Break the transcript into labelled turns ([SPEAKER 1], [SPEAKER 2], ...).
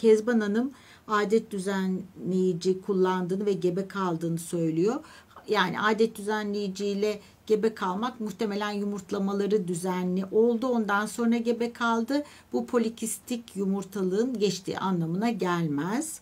[SPEAKER 1] Kezban Hanım adet
[SPEAKER 2] düzenleyici kullandığını ve gebe kaldığını söylüyor. Yani adet düzenleyiciyle gebe kalmak muhtemelen yumurtlamaları düzenli oldu. Ondan sonra gebe kaldı. Bu polikistik yumurtalığın geçtiği anlamına gelmez.